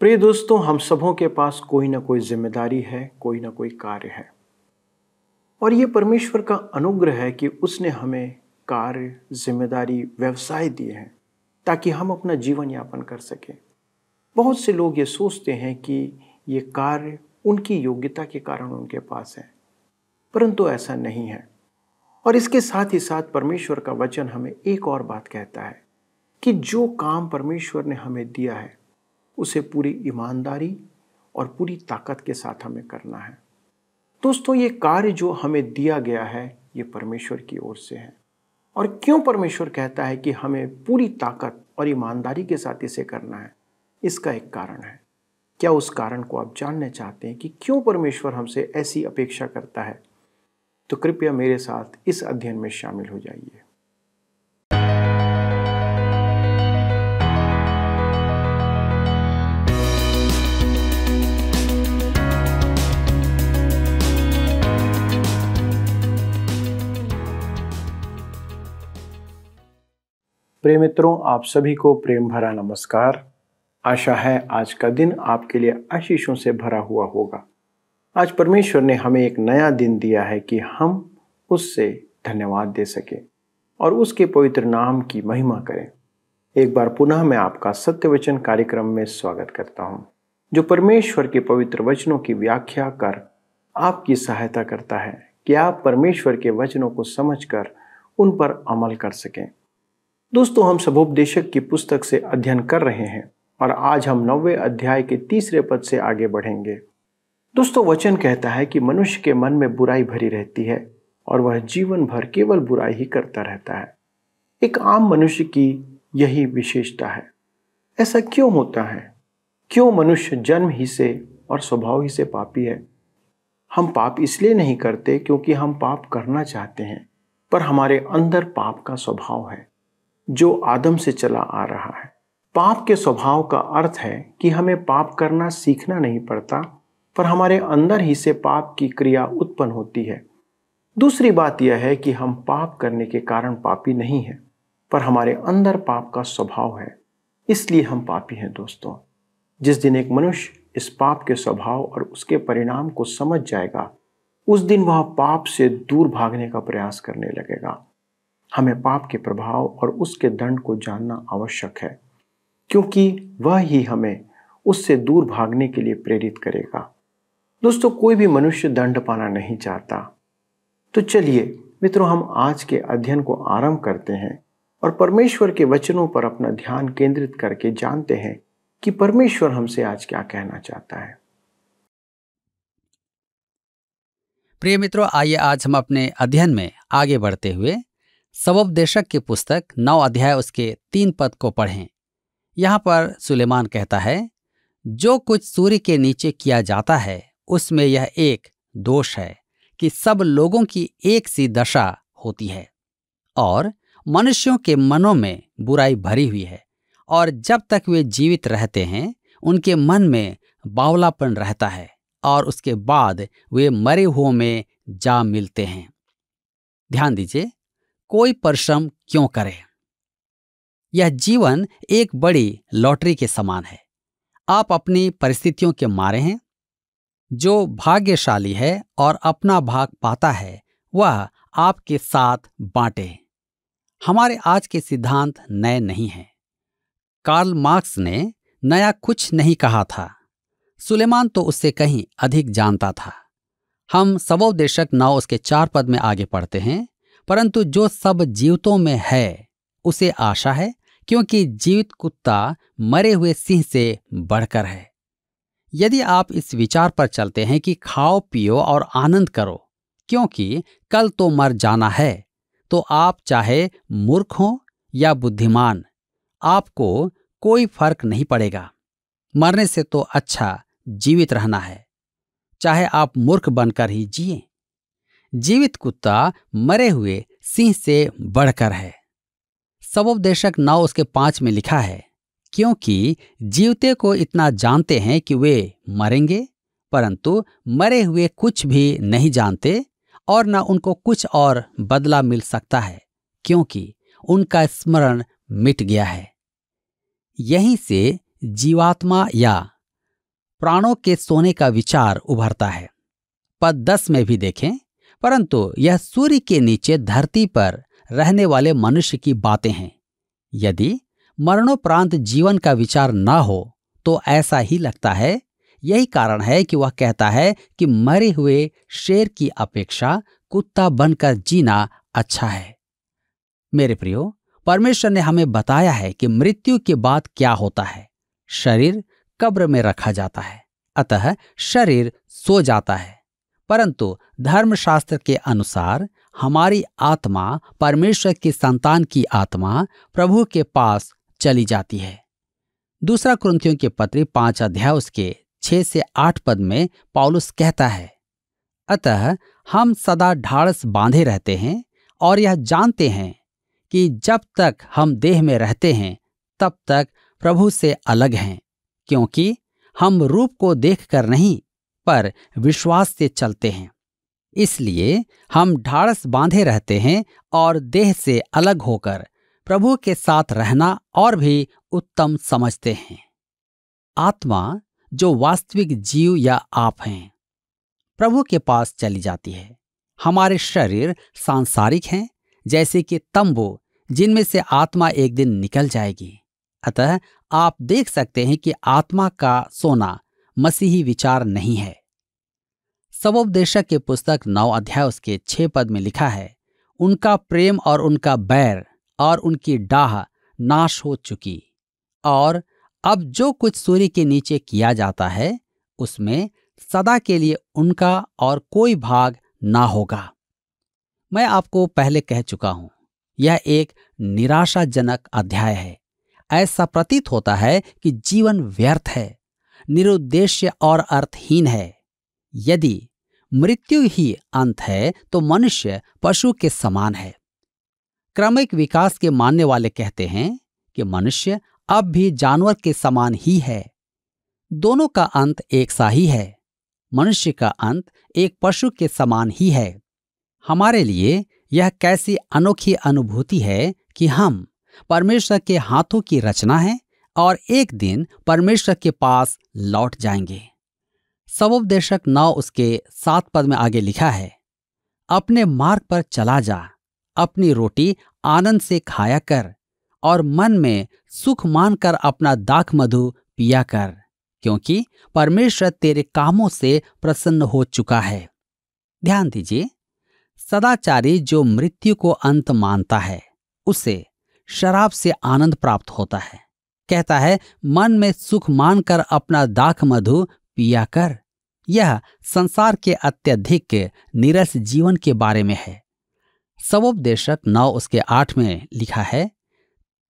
प्रिय दोस्तों हम सबों के पास कोई ना कोई जिम्मेदारी है कोई ना कोई कार्य है और ये परमेश्वर का अनुग्रह है कि उसने हमें कार्य जिम्मेदारी व्यवसाय दिए हैं ताकि हम अपना जीवन यापन कर सकें बहुत से लोग ये सोचते हैं कि ये कार्य उनकी योग्यता के कारण उनके पास है परंतु ऐसा नहीं है और इसके साथ ही साथ परमेश्वर का वचन हमें एक और बात कहता है कि जो काम परमेश्वर ने हमें दिया है उसे पूरी ईमानदारी और पूरी ताकत के साथ हमें करना है दोस्तों ये कार्य जो हमें दिया गया है ये परमेश्वर की ओर से है और क्यों परमेश्वर कहता है कि हमें पूरी ताकत और ईमानदारी के साथ इसे करना है इसका एक कारण है क्या उस कारण को आप जानना चाहते हैं कि क्यों परमेश्वर हमसे ऐसी अपेक्षा करता है तो कृपया मेरे साथ इस अध्ययन में शामिल हो जाइए प्रेम मित्रों आप सभी को प्रेम भरा नमस्कार आशा है आज का दिन आपके लिए आशीषों से भरा हुआ होगा आज परमेश्वर ने हमें एक नया दिन दिया है कि हम उससे धन्यवाद दे सके और उसके पवित्र नाम की महिमा करें एक बार पुनः मैं आपका सत्य वचन कार्यक्रम में स्वागत करता हूं जो परमेश्वर के पवित्र वचनों की व्याख्या कर आपकी सहायता करता है कि आप परमेश्वर के वचनों को समझकर उन पर अमल कर सकें दोस्तों हम सबोपदेशक की पुस्तक से अध्ययन कर रहे हैं और आज हम नौवे अध्याय के तीसरे पद से आगे बढ़ेंगे दोस्तों वचन कहता है कि मनुष्य के मन में बुराई भरी रहती है और वह जीवन भर केवल बुराई ही करता रहता है एक आम मनुष्य की यही विशेषता है ऐसा क्यों होता है क्यों मनुष्य जन्म ही से और स्वभाव ही से पापी है हम पाप इसलिए नहीं करते क्योंकि हम पाप करना चाहते हैं पर हमारे अंदर पाप का स्वभाव है जो आदम से चला आ रहा है पाप के स्वभाव का अर्थ है कि हमें पाप करना सीखना नहीं पड़ता पर हमारे अंदर ही से पाप की क्रिया उत्पन्न होती है दूसरी बात यह है कि हम पाप करने के कारण पापी नहीं है पर हमारे अंदर पाप का स्वभाव है इसलिए हम पापी हैं दोस्तों जिस दिन एक मनुष्य इस पाप के स्वभाव और उसके परिणाम को समझ जाएगा उस दिन वह पाप से दूर भागने का प्रयास करने लगेगा हमें पाप के प्रभाव और उसके दंड को जानना आवश्यक है क्योंकि वह ही हमें उससे दूर भागने के लिए प्रेरित करेगा दोस्तों कोई भी मनुष्य दंड पाना नहीं चाहता तो चलिए मित्रों हम आज के अध्ययन को आरंभ करते हैं और परमेश्वर के वचनों पर अपना ध्यान केंद्रित करके जानते हैं कि परमेश्वर हमसे आज क्या कहना चाहता है प्रिय मित्रों आइए आज हम अपने अध्ययन में आगे बढ़ते हुए सबोपदेशक की पुस्तक नौ अध्याय उसके तीन पद को पढ़ें यहाँ पर सुलेमान कहता है जो कुछ सूर्य के नीचे किया जाता है उसमें यह एक दोष है कि सब लोगों की एक सी दशा होती है और मनुष्यों के मनों में बुराई भरी हुई है और जब तक वे जीवित रहते हैं उनके मन में बावलापन रहता है और उसके बाद वे मरे हुओं में जा मिलते हैं ध्यान दीजिए कोई परिश्रम क्यों करे यह जीवन एक बड़ी लॉटरी के समान है आप अपनी परिस्थितियों के मारे हैं जो भाग्यशाली है और अपना भाग पाता है वह आपके साथ बांटे हमारे आज के सिद्धांत नए नहीं हैं कार्ल मार्क्स ने नया कुछ नहीं कहा था सुलेमान तो उससे कहीं अधिक जानता था हम सवोदेशक नाव उसके चार पद में आगे पढ़ते हैं परंतु जो सब जीवतों में है उसे आशा है क्योंकि जीवित कुत्ता मरे हुए सिंह से बढ़कर है यदि आप इस विचार पर चलते हैं कि खाओ पियो और आनंद करो क्योंकि कल तो मर जाना है तो आप चाहे मूर्ख हो या बुद्धिमान आपको कोई फर्क नहीं पड़ेगा मरने से तो अच्छा जीवित रहना है चाहे आप मूर्ख बनकर ही जिएं जीवित कुत्ता मरे हुए सिंह से बढ़कर है सबोपदेशक नौ उसके पांच में लिखा है क्योंकि जीवते को इतना जानते हैं कि वे मरेंगे परंतु मरे हुए कुछ भी नहीं जानते और न उनको कुछ और बदला मिल सकता है क्योंकि उनका स्मरण मिट गया है यहीं से जीवात्मा या प्राणों के सोने का विचार उभरता है पद दस में भी देखें परंतु यह सूर्य के नीचे धरती पर रहने वाले मनुष्य की बातें हैं यदि मरणोपरांत जीवन का विचार न हो तो ऐसा ही लगता है यही कारण है कि वह कहता है कि मरे हुए शेर की अपेक्षा कुत्ता बनकर जीना अच्छा है मेरे प्रियो परमेश्वर ने हमें बताया है कि मृत्यु के बाद क्या होता है शरीर कब्र में रखा जाता है अतः शरीर सो जाता है परंतु धर्मशास्त्र के अनुसार हमारी आत्मा परमेश्वर के संतान की आत्मा प्रभु के पास चली जाती है दूसरा क्रंथियों के पत्र पांच अध्याय उसके छह से आठ पद में पॉलुस कहता है अतः हम सदा ढाड़स बांधे रहते हैं और यह जानते हैं कि जब तक हम देह में रहते हैं तब तक प्रभु से अलग हैं क्योंकि हम रूप को देखकर नहीं पर विश्वास से चलते हैं इसलिए हम ढाड़स बांधे रहते हैं और देह से अलग होकर प्रभु के साथ रहना और भी उत्तम समझते हैं आत्मा जो वास्तविक जीव या आप हैं प्रभु के पास चली जाती है हमारे शरीर सांसारिक हैं जैसे कि तंबू जिनमें से आत्मा एक दिन निकल जाएगी अतः आप देख सकते हैं कि आत्मा का सोना मसीही विचार नहीं है सबोपदेशक के पुस्तक नौ अध्याय उसके छह पद में लिखा है उनका प्रेम और उनका बैर और उनकी डाह नाश हो चुकी और अब जो कुछ सूर्य के नीचे किया जाता है उसमें सदा के लिए उनका और कोई भाग ना होगा मैं आपको पहले कह चुका हूं यह एक निराशाजनक अध्याय है ऐसा प्रतीत होता है कि जीवन व्यर्थ है निरुद्देश्य और अर्थहीन है यदि मृत्यु ही अंत है तो मनुष्य पशु के समान है क्रमिक विकास के मानने वाले कहते हैं कि मनुष्य अब भी जानवर के समान ही है दोनों का अंत एक सा ही है मनुष्य का अंत एक पशु के समान ही है हमारे लिए यह कैसी अनोखी अनुभूति है कि हम परमेश्वर के हाथों की रचना है और एक दिन परमेश्वर के पास लौट जाएंगे सबोपदेशक नौ उसके सात पद में आगे लिखा है अपने मार्ग पर चला जा अपनी रोटी आनंद से खाया कर और मन में सुख मानकर अपना दाख मधु पिया कर क्योंकि परमेश्वर तेरे कामों से प्रसन्न हो चुका है ध्यान दीजिए सदाचारी जो मृत्यु को अंत मानता है उसे शराब से आनंद प्राप्त होता है कहता है मन में सुख मानकर अपना दाख मधु पिया कर यह संसार के अत्यधिक निरस जीवन के बारे में है सवोपदेशक नौ उसके आठ में लिखा है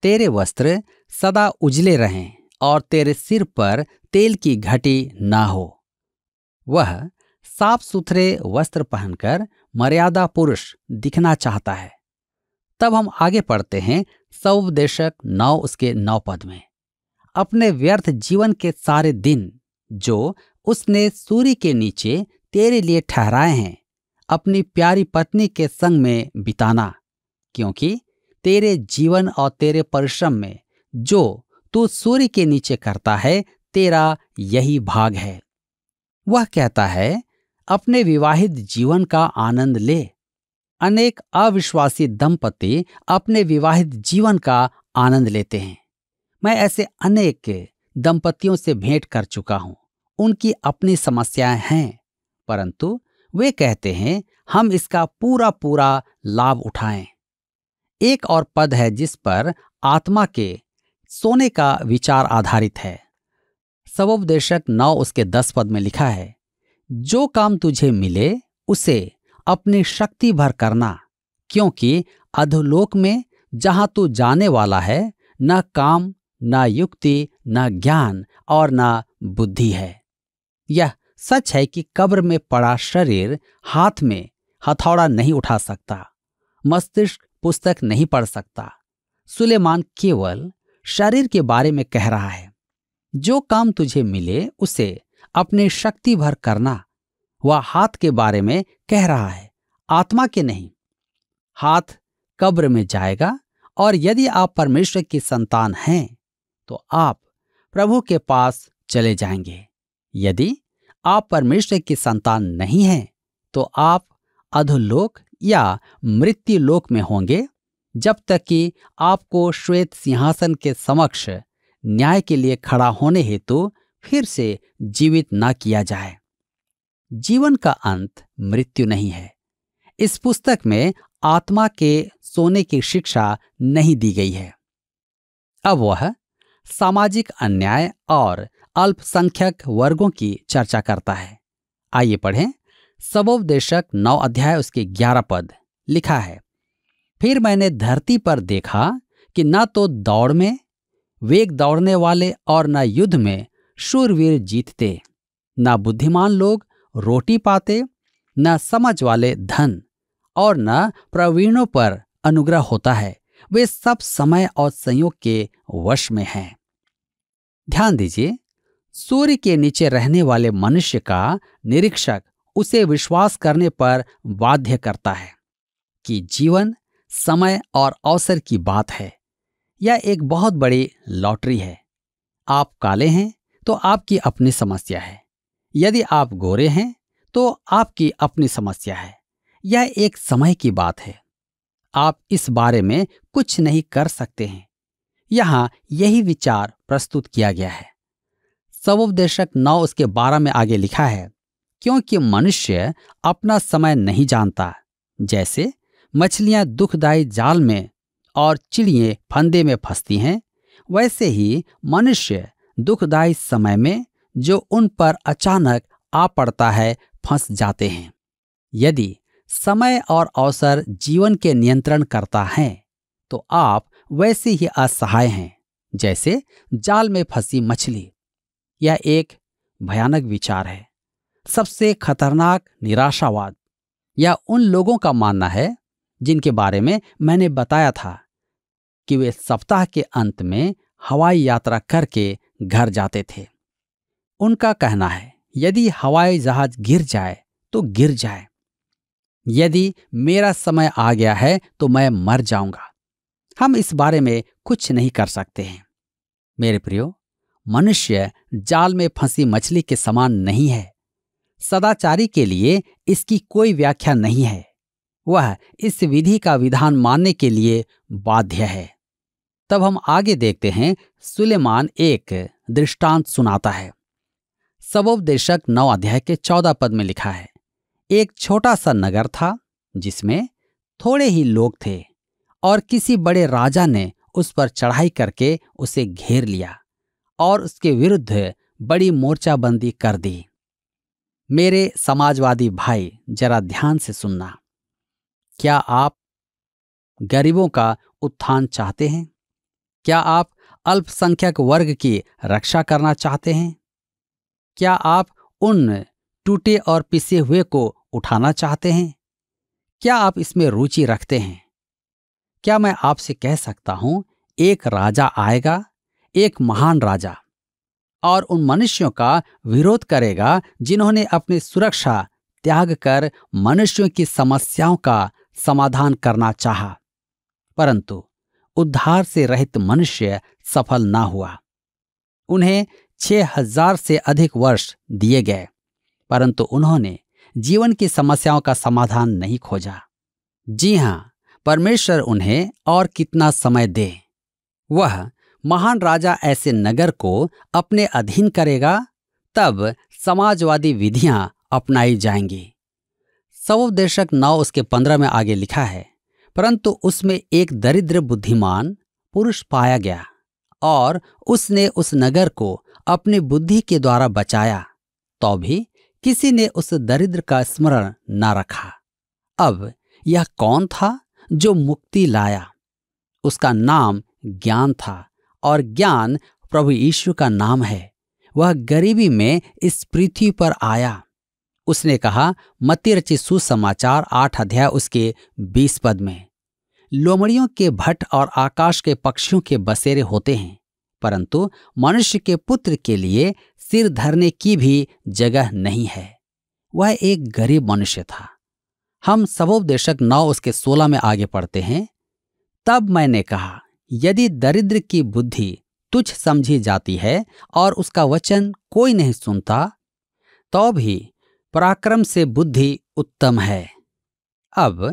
तेरे वस्त्र सदा उजले रहें और तेरे सिर पर तेल की घटी ना हो वह साफ सुथरे वस्त्र पहनकर मर्यादा पुरुष दिखना चाहता है तब हम आगे पढ़ते हैं सौपदेशक नौ उसके नौ पद में अपने व्यर्थ जीवन के सारे दिन जो उसने सूर्य के नीचे तेरे लिए ठहराए हैं अपनी प्यारी पत्नी के संग में बिताना क्योंकि तेरे जीवन और तेरे परिश्रम में जो तू सूर्य के नीचे करता है तेरा यही भाग है वह कहता है अपने विवाहित जीवन का आनंद ले अनेक अविश्वासी दंपति अपने विवाहित जीवन का आनंद लेते हैं मैं ऐसे अनेक दंपतियों से भेंट कर चुका हूं उनकी अपनी समस्याएं हैं परंतु वे कहते हैं हम इसका पूरा पूरा लाभ उठाएं एक और पद है जिस पर आत्मा के सोने का विचार आधारित है सबोपदेशक नौ उसके दस पद में लिखा है जो काम तुझे मिले उसे अपनी शक्ति भर करना क्योंकि अधोलोक में जहां तू जाने वाला है न काम न युक्ति न ज्ञान और न बुद्धि है यह सच है कि कब्र में पड़ा शरीर हाथ में हथौड़ा नहीं उठा सकता मस्तिष्क पुस्तक नहीं पढ़ सकता सुलेमान केवल शरीर के बारे में कह रहा है जो काम तुझे मिले उसे अपनी शक्ति भर करना वह हाथ के बारे में कह रहा है आत्मा के नहीं हाथ कब्र में जाएगा और यदि आप परमेश्वर की संतान हैं तो आप प्रभु के पास चले जाएंगे यदि आप परमेश्वर की संतान नहीं हैं तो आप अधोलोक या मृत्यु लोक में होंगे जब तक कि आपको श्वेत सिंहासन के समक्ष न्याय के लिए खड़ा होने हेतु तो फिर से जीवित ना किया जाए जीवन का अंत मृत्यु नहीं है इस पुस्तक में आत्मा के सोने की शिक्षा नहीं दी गई है अब वह सामाजिक अन्याय और अल्पसंख्यक वर्गों की चर्चा करता है आइए पढ़ें सबोपदेशक नौ अध्याय उसके ग्यारह पद लिखा है फिर मैंने धरती पर देखा कि न तो दौड़ में वेग दौड़ने वाले और न युद्ध में शूरवीर जीतते न बुद्धिमान लोग रोटी पाते न समझ वाले धन और न प्रवीणों पर अनुग्रह होता है वे सब समय और संयोग के वश में हैं ध्यान दीजिए सूर्य के नीचे रहने वाले मनुष्य का निरीक्षक उसे विश्वास करने पर बाध्य करता है कि जीवन समय और अवसर की बात है यह एक बहुत बड़ी लॉटरी है आप काले हैं तो आपकी अपनी समस्या है यदि आप गोरे हैं तो आपकी अपनी समस्या है यह एक समय की बात है आप इस बारे में कुछ नहीं कर सकते हैं यहाँ यही विचार प्रस्तुत किया गया है सवोपदेशक नौ उसके बारह में आगे लिखा है क्योंकि मनुष्य अपना समय नहीं जानता जैसे मछलियां दुखदायी जाल में और चिड़िए फंदे में फंसती हैं वैसे ही मनुष्य दुखदायी समय में जो उन पर अचानक आ पड़ता है फंस जाते हैं यदि समय और अवसर जीवन के नियंत्रण करता है तो आप वैसे ही असहाय हैं जैसे जाल में फंसी मछली यह एक भयानक विचार है सबसे खतरनाक निराशावाद यह उन लोगों का मानना है जिनके बारे में मैंने बताया था कि वे सप्ताह के अंत में हवाई यात्रा करके घर जाते थे उनका कहना है यदि हवाई जहाज गिर जाए तो गिर जाए यदि मेरा समय आ गया है तो मैं मर जाऊंगा हम इस बारे में कुछ नहीं कर सकते हैं मेरे प्रियो मनुष्य जाल में फंसी मछली के समान नहीं है सदाचारी के लिए इसकी कोई व्याख्या नहीं है वह इस विधि का विधान मानने के लिए बाध्य है तब हम आगे देखते हैं सुलेमान एक दृष्टांत सुनाता है सबोपदेशक नौ अध्याय के चौदह पद में लिखा है एक छोटा सा नगर था जिसमें थोड़े ही लोग थे और किसी बड़े राजा ने उस पर चढ़ाई करके उसे घेर लिया और उसके विरुद्ध बड़ी मोर्चाबंदी कर दी मेरे समाजवादी भाई जरा ध्यान से सुनना क्या आप गरीबों का उत्थान चाहते हैं क्या आप अल्पसंख्यक वर्ग की रक्षा करना चाहते हैं क्या आप उन टूटे और पिसे हुए को उठाना चाहते हैं क्या आप इसमें रुचि रखते हैं क्या मैं आपसे कह सकता हूं एक राजा आएगा एक महान राजा और उन मनुष्यों का विरोध करेगा जिन्होंने अपनी सुरक्षा त्याग कर मनुष्यों की समस्याओं का समाधान करना चाहा परंतु उद्धार से रहित मनुष्य सफल ना हुआ उन्हें 6000 हजार से अधिक वर्ष दिए गए परंतु उन्होंने जीवन की समस्याओं का समाधान नहीं खोजा जी हां परमेश्वर उन्हें और कितना समय दे वह महान राजा ऐसे नगर को अपने अधीन करेगा तब समाजवादी विधियां अपनाई जाएंगी सवोपदेशक नौ उसके पंद्रह में आगे लिखा है परंतु उसमें एक दरिद्र बुद्धिमान पुरुष पाया गया और उसने उस नगर को अपनी बुद्धि के द्वारा बचाया तो भी किसी ने उस दरिद्र का स्मरण न रखा अब यह कौन था जो मुक्ति लाया उसका नाम ज्ञान था और ज्ञान प्रभु यीशु का नाम है वह गरीबी में इस पृथ्वी पर आया उसने कहा मती रचित सुसमाचार आठ अध्याय उसके बीस पद में लोमड़ियों के भट्ट और आकाश के पक्षियों के बसेरे होते हैं परंतु मनुष्य के पुत्र के लिए सिर धरने की भी जगह नहीं है वह एक गरीब मनुष्य था हम सबोपदेशक नौ उसके सोलह में आगे पढ़ते हैं तब मैंने कहा यदि दरिद्र की बुद्धि तुझ समझी जाती है और उसका वचन कोई नहीं सुनता तो भी पराक्रम से बुद्धि उत्तम है अब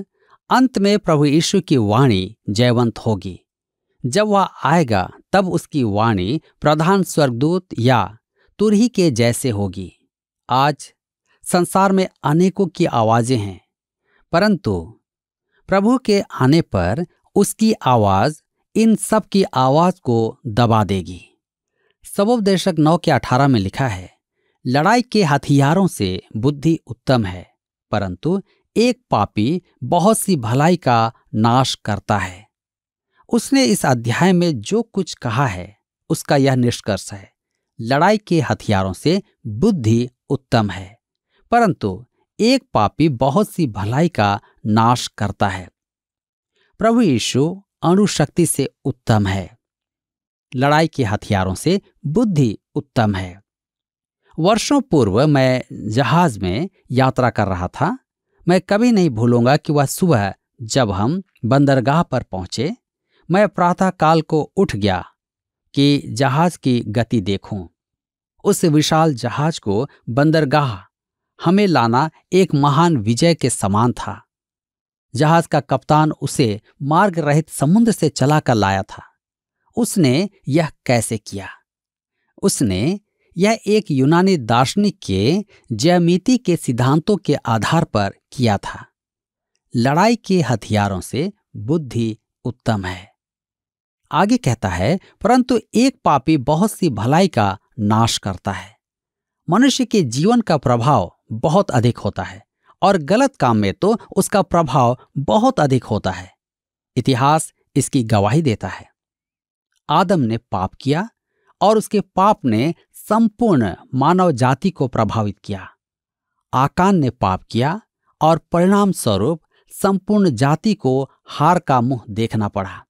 अंत में प्रभु यीशु की वाणी जयवंत होगी जब वह आएगा तब उसकी वाणी प्रधान स्वर्गदूत या तुरही के जैसे होगी आज संसार में अनेकों की आवाजें हैं परंतु प्रभु के आने पर उसकी आवाज इन सब की आवाज को दबा देगी सबोपदेशक नौ के अठारह में लिखा है लड़ाई के हथियारों से बुद्धि उत्तम है परंतु एक पापी बहुत सी भलाई का नाश करता है उसने इस अध्याय में जो कुछ कहा है उसका यह निष्कर्ष है लड़ाई के हथियारों से बुद्धि उत्तम है परंतु एक पापी बहुत सी भलाई का नाश करता है प्रभु यीशु अणुशक्ति से उत्तम है लड़ाई के हथियारों से बुद्धि उत्तम है वर्षों पूर्व मैं जहाज में यात्रा कर रहा था मैं कभी नहीं भूलूंगा कि वह सुबह जब हम बंदरगाह पर पहुंचे मैं प्रातःकाल को उठ गया कि जहाज की गति देखूं। उस विशाल जहाज को बंदरगाह हमें लाना एक महान विजय के समान था जहाज का कप्तान उसे मार्ग रहित समुद्र से चलाकर लाया था उसने यह कैसे किया उसने यह एक यूनानी दार्शनिक के जयमिति के सिद्धांतों के आधार पर किया था लड़ाई के हथियारों से बुद्धि उत्तम है आगे कहता है परंतु एक पापी बहुत सी भलाई का नाश करता है मनुष्य के जीवन का प्रभाव बहुत अधिक होता है और गलत काम में तो उसका प्रभाव बहुत अधिक होता है इतिहास इसकी गवाही देता है आदम ने पाप किया और उसके पाप ने संपूर्ण मानव जाति को प्रभावित किया आकान ने पाप किया और परिणाम स्वरूप संपूर्ण जाति को हार का मुंह देखना पड़ा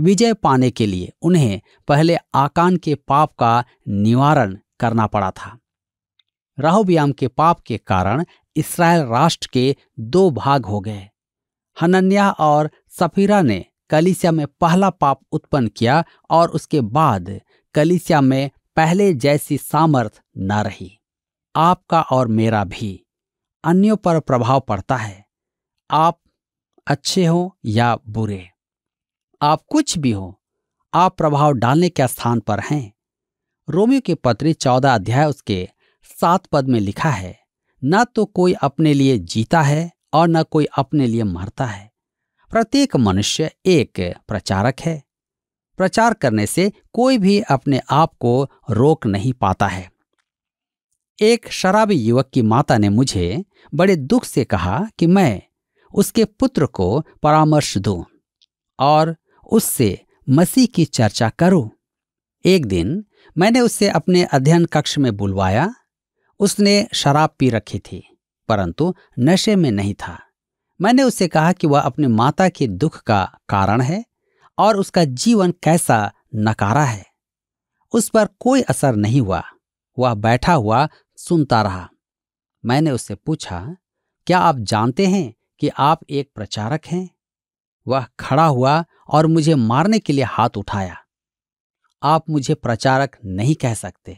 विजय पाने के लिए उन्हें पहले आकान के पाप का निवारण करना पड़ा था राहोबियाम के पाप के कारण इसराइल राष्ट्र के दो भाग हो गए हनन्या और सफीरा ने कलिसिया में पहला पाप उत्पन्न किया और उसके बाद कलिसिया में पहले जैसी सामर्थ न रही आपका और मेरा भी अन्यों पर प्रभाव पड़ता है आप अच्छे हो या बुरे आप कुछ भी हो आप प्रभाव डालने के स्थान पर हैं रोमियो के पत्री चौदह अध्याय उसके सात पद में लिखा है न तो कोई अपने लिए जीता है और न कोई अपने लिए मरता है प्रत्येक मनुष्य एक प्रचारक है प्रचार करने से कोई भी अपने आप को रोक नहीं पाता है एक शराबी युवक की माता ने मुझे बड़े दुख से कहा कि मैं उसके पुत्र को परामर्श दूं और उससे मसीह की चर्चा करो एक दिन मैंने उससे अपने अध्ययन कक्ष में बुलवाया उसने शराब पी रखी थी परंतु नशे में नहीं था मैंने उससे कहा कि वह अपनी माता के दुख का कारण है और उसका जीवन कैसा नकारा है उस पर कोई असर नहीं हुआ वह बैठा हुआ सुनता रहा मैंने उससे पूछा क्या आप जानते हैं कि आप एक प्रचारक हैं वह खड़ा हुआ और मुझे मारने के लिए हाथ उठाया आप मुझे प्रचारक नहीं कह सकते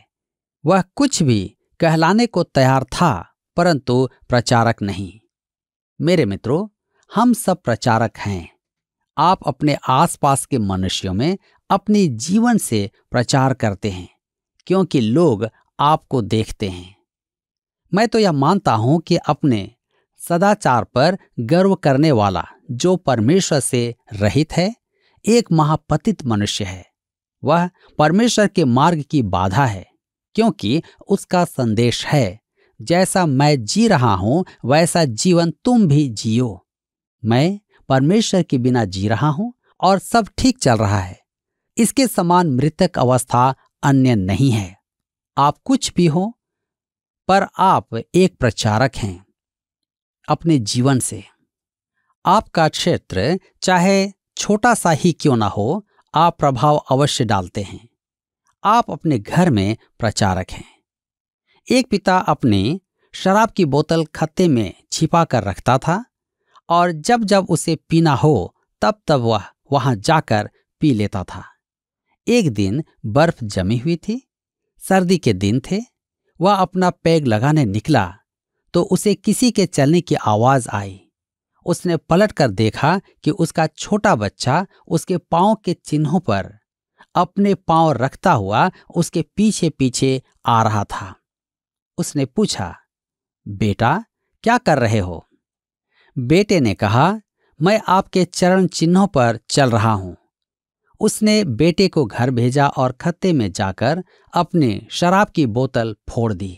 वह कुछ भी कहलाने को तैयार था परंतु प्रचारक नहीं मेरे मित्रों हम सब प्रचारक हैं आप अपने आसपास के मनुष्यों में अपने जीवन से प्रचार करते हैं क्योंकि लोग आपको देखते हैं मैं तो यह मानता हूं कि अपने सदाचार पर गर्व करने वाला जो परमेश्वर से रहित है एक महापतित मनुष्य है वह परमेश्वर के मार्ग की बाधा है क्योंकि उसका संदेश है जैसा मैं जी रहा हूं वैसा जीवन तुम भी जियो मैं परमेश्वर के बिना जी रहा हूं और सब ठीक चल रहा है इसके समान मृतक अवस्था अन्य नहीं है आप कुछ भी हो पर आप एक प्रचारक हैं अपने जीवन से आपका क्षेत्र चाहे छोटा सा ही क्यों ना हो आप प्रभाव अवश्य डालते हैं आप अपने घर में प्रचारक हैं एक पिता अपने शराब की बोतल खत्ते में छिपा कर रखता था और जब जब उसे पीना हो तब तब वह वहां जाकर पी लेता था एक दिन बर्फ जमी हुई थी सर्दी के दिन थे वह अपना पैग लगाने निकला तो उसे किसी के चलने की आवाज आई उसने पलट कर देखा कि उसका छोटा बच्चा उसके पांव के चिन्हों पर अपने पांव रखता हुआ उसके पीछे पीछे आ रहा था उसने पूछा बेटा क्या कर रहे हो बेटे ने कहा मैं आपके चरण चिन्हों पर चल रहा हूं उसने बेटे को घर भेजा और खत्ते में जाकर अपने शराब की बोतल फोड़ दी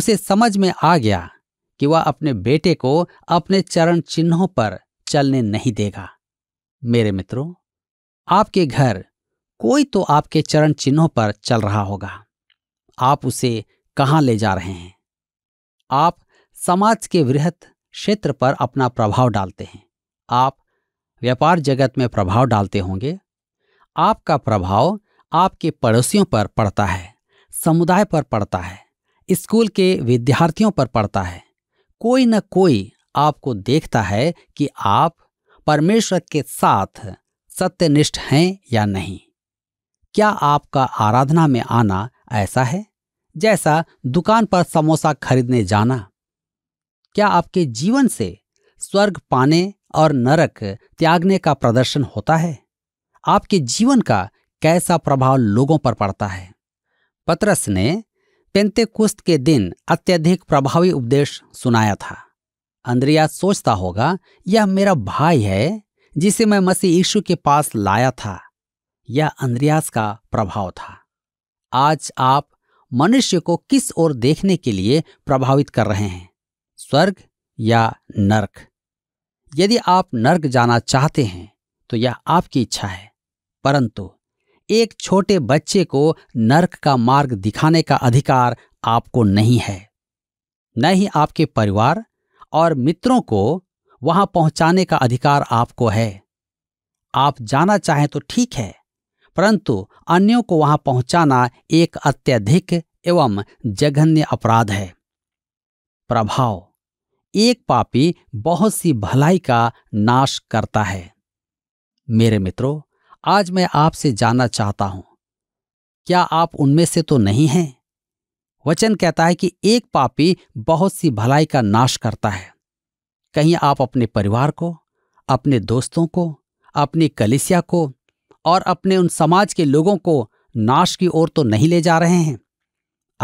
उसे समझ में आ गया कि वह अपने बेटे को अपने चरण चिन्हों पर चलने नहीं देगा मेरे मित्रों आपके घर कोई तो आपके चरण चिन्हों पर चल रहा होगा आप उसे कहां ले जा रहे हैं आप समाज के वृहत क्षेत्र पर अपना प्रभाव डालते हैं आप व्यापार जगत में प्रभाव डालते होंगे आपका प्रभाव आपके पड़ोसियों पर पड़ता है समुदाय पर पड़ता है स्कूल के विद्यार्थियों पर पड़ता है कोई न कोई आपको देखता है कि आप परमेश्वर के साथ सत्यनिष्ठ हैं या नहीं क्या आपका आराधना में आना ऐसा है जैसा दुकान पर समोसा खरीदने जाना क्या आपके जीवन से स्वर्ग पाने और नरक त्यागने का प्रदर्शन होता है आपके जीवन का कैसा प्रभाव लोगों पर पड़ता है पतरस ने पेंतेकुस्त के दिन अत्यधिक प्रभावी उपदेश सुनाया था अंद्रिया सोचता होगा यह मेरा भाई है जिसे मैं मसीह यीशु के पास लाया था यह अंद्रियास का प्रभाव था आज आप मनुष्य को किस ओर देखने के लिए प्रभावित कर रहे हैं स्वर्ग या नर्क यदि आप नर्क जाना चाहते हैं तो यह आपकी इच्छा है परंतु एक छोटे बच्चे को नरक का मार्ग दिखाने का अधिकार आपको नहीं है न ही आपके परिवार और मित्रों को वहां पहुंचाने का अधिकार आपको है आप जाना चाहें तो ठीक है परंतु अन्यों को वहां पहुंचाना एक अत्यधिक एवं जघन्य अपराध है प्रभाव एक पापी बहुत सी भलाई का नाश करता है मेरे मित्रों आज मैं आपसे जानना चाहता हूं क्या आप उनमें से तो नहीं हैं वचन कहता है कि एक पापी बहुत सी भलाई का नाश करता है कहीं आप अपने परिवार को अपने दोस्तों को अपनी कलिसिया को और अपने उन समाज के लोगों को नाश की ओर तो नहीं ले जा रहे हैं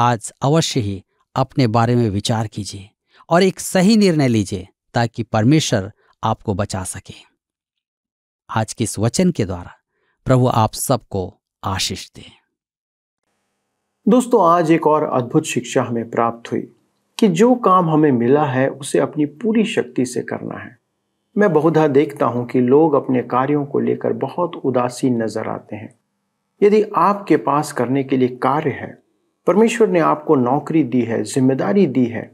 आज अवश्य ही अपने बारे में विचार कीजिए और एक सही निर्णय लीजिए ताकि परमेश्वर आपको बचा सके आज के इस वचन के द्वारा प्रभु आप सबको आशीष दे दोस्तों आज एक और अद्भुत शिक्षा हमें प्राप्त हुई कि जो काम हमें मिला है उसे अपनी पूरी शक्ति से करना है मैं बहुधा देखता हूं कि लोग अपने कार्यों को लेकर बहुत उदासीन नजर आते हैं यदि आपके पास करने के लिए कार्य है परमेश्वर ने आपको नौकरी दी है जिम्मेदारी दी है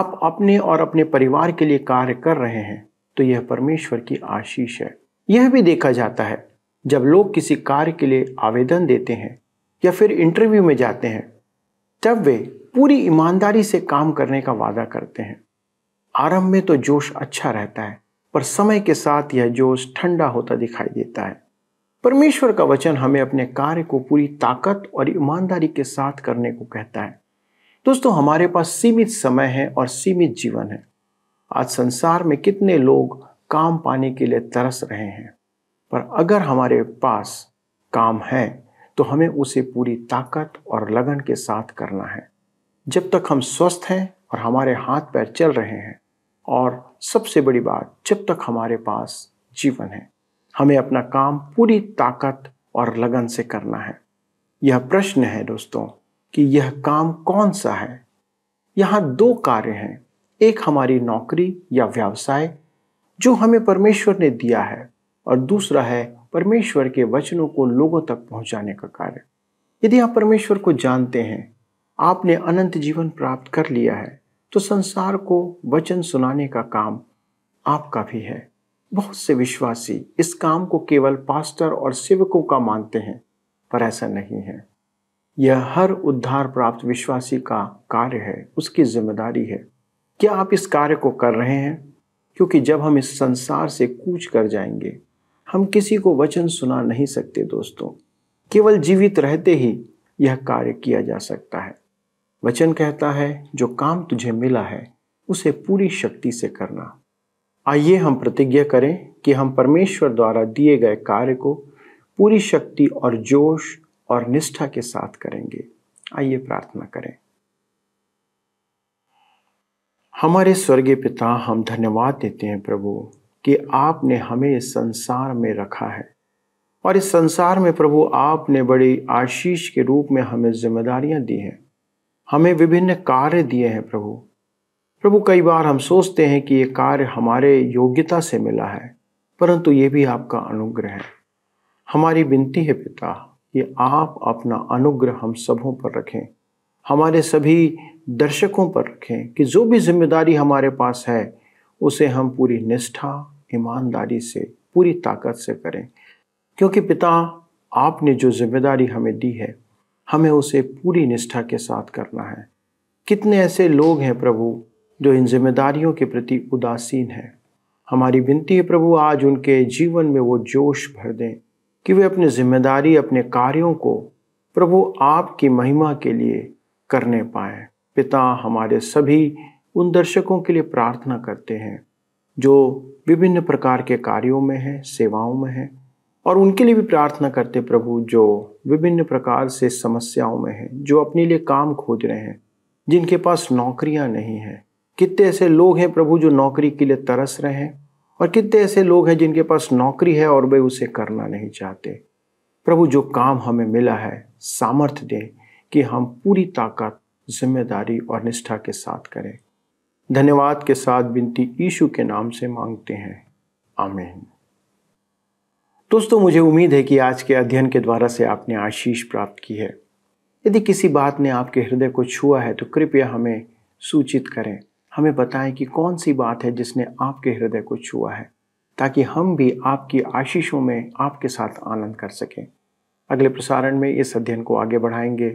आप अपने और अपने परिवार के लिए कार्य कर रहे हैं तो यह परमेश्वर की आशीष है यह भी देखा जाता है जब लोग किसी कार्य के लिए आवेदन देते हैं या फिर इंटरव्यू में जाते हैं तब वे पूरी ईमानदारी से काम करने का वादा करते हैं आरंभ में तो जोश अच्छा रहता है पर समय के साथ यह जोश ठंडा होता दिखाई देता है परमेश्वर का वचन हमें अपने कार्य को पूरी ताकत और ईमानदारी के साथ करने को कहता है दोस्तों हमारे पास सीमित समय है और सीमित जीवन है आज संसार में कितने लोग काम पाने के लिए तरस रहे हैं पर अगर हमारे पास काम है तो हमें उसे पूरी ताकत और लगन के साथ करना है जब तक हम स्वस्थ हैं और हमारे हाथ पैर चल रहे हैं और सबसे बड़ी बात जब तक हमारे पास जीवन है हमें अपना काम पूरी ताकत और लगन से करना है यह प्रश्न है दोस्तों कि यह काम कौन सा है यहाँ दो कार्य हैं एक हमारी नौकरी या व्यवसाय जो हमें परमेश्वर ने दिया है और दूसरा है परमेश्वर के वचनों को लोगों तक पहुंचाने का कार्य यदि आप परमेश्वर को जानते हैं आपने अनंत जीवन प्राप्त कर लिया है तो संसार को वचन सुनाने का काम आपका भी है बहुत से विश्वासी इस काम को केवल पास्टर और सेवकों का मानते हैं पर ऐसा नहीं है यह हर उद्धार प्राप्त विश्वासी का कार्य है उसकी जिम्मेदारी है क्या आप इस कार्य को कर रहे हैं क्योंकि जब हम इस संसार से कूच कर जाएंगे हम किसी को वचन सुना नहीं सकते दोस्तों केवल जीवित रहते ही यह कार्य किया जा सकता है वचन कहता है जो काम तुझे मिला है उसे पूरी शक्ति से करना आइए हम प्रतिज्ञा करें कि हम परमेश्वर द्वारा दिए गए कार्य को पूरी शक्ति और जोश और निष्ठा के साथ करेंगे आइए प्रार्थना करें हमारे स्वर्गीय पिता हम धन्यवाद देते हैं प्रभु कि आपने हमें इस संसार में रखा है और इस संसार में प्रभु आपने बड़ी आशीष के रूप में हमें जिम्मेदारियां दी हैं हमें विभिन्न कार्य दिए हैं प्रभु प्रभु कई बार हम सोचते हैं कि ये कार्य हमारे योग्यता से मिला है परंतु ये भी आपका अनुग्रह है हमारी विनती है पिता कि आप अपना अनुग्रह हम सबों पर रखें हमारे सभी दर्शकों पर रखें कि जो भी जिम्मेदारी हमारे पास है उसे हम पूरी निष्ठा ईमानदारी से पूरी ताकत से करें क्योंकि पिता आपने जो जिम्मेदारी हमें दी है हमें उसे पूरी निष्ठा के साथ करना है कितने ऐसे लोग हैं प्रभु जो इन जिम्मेदारियों के प्रति उदासीन हैं हमारी विनती है प्रभु आज उनके जीवन में वो जोश भर दें कि वे अपनी जिम्मेदारी अपने कार्यों को प्रभु आपकी महिमा के लिए करने पाए पिता हमारे सभी उन दर्शकों के लिए प्रार्थना करते हैं जो विभिन्न प्रकार के कार्यों में हैं सेवाओं में हैं और उनके लिए भी प्रार्थना करते प्रभु जो विभिन्न प्रकार से समस्याओं में हैं जो अपने लिए काम खोज रहे हैं जिनके पास नौकरियां नहीं हैं कितने ऐसे लोग हैं प्रभु जो नौकरी के लिए तरस रहे हैं और कितने ऐसे लोग हैं जिनके पास नौकरी है और वे उसे करना नहीं चाहते प्रभु जो काम हमें मिला है सामर्थ्य दें कि हम पूरी ताकत जिम्मेदारी और निष्ठा के साथ करें धन्यवाद के साथ बिनती ईशु के नाम से मांगते हैं आमेन दोस्तों मुझे उम्मीद है कि आज के अध्ययन के द्वारा से आपने आशीष प्राप्त की है यदि किसी बात ने आपके हृदय को छुआ है तो कृपया हमें सूचित करें हमें बताएं कि कौन सी बात है जिसने आपके हृदय को छुआ है ताकि हम भी आपकी आशीषों में आपके साथ आनंद कर सकें अगले प्रसारण में इस अध्ययन को आगे बढ़ाएंगे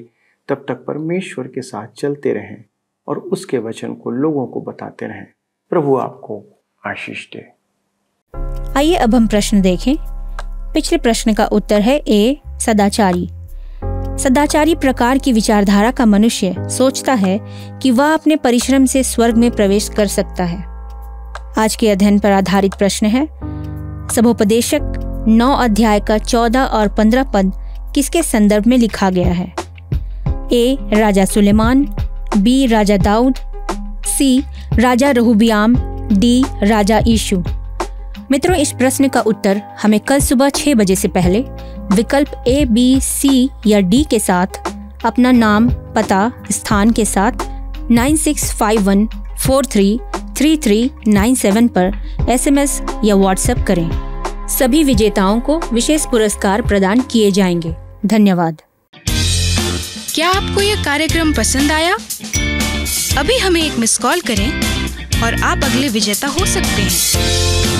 तब तक परमेश्वर के साथ चलते रहें और उसके वचन को लोगों को बताते रहें प्रभु आपको आशीष दे आइए अब हम प्रश्न देखें पिछले प्रश्न का उत्तर है ए सदाचारी सदाचारी प्रकार की विचारधारा का मनुष्य सोचता है कि वह अपने परिश्रम से स्वर्ग में प्रवेश कर सकता है आज के अध्ययन पर आधारित प्रश्न है सभोपदेशक नौ अध्याय का चौदह और पंद्रह पद किसके संदर्भ में लिखा गया है ए राजा सुलेमान बी राजा दाऊद सी राजा रहुबियाम डी राजा ईशु मित्रों इस प्रश्न का उत्तर हमें कल सुबह छः बजे से पहले विकल्प ए बी सी या डी के साथ अपना नाम पता स्थान के साथ 9651433397 पर एसएमएस या व्हाट्सएप करें सभी विजेताओं को विशेष पुरस्कार प्रदान किए जाएंगे धन्यवाद क्या आपको यह कार्यक्रम पसंद आया अभी हमें एक मिस कॉल करें और आप अगले विजेता हो सकते हैं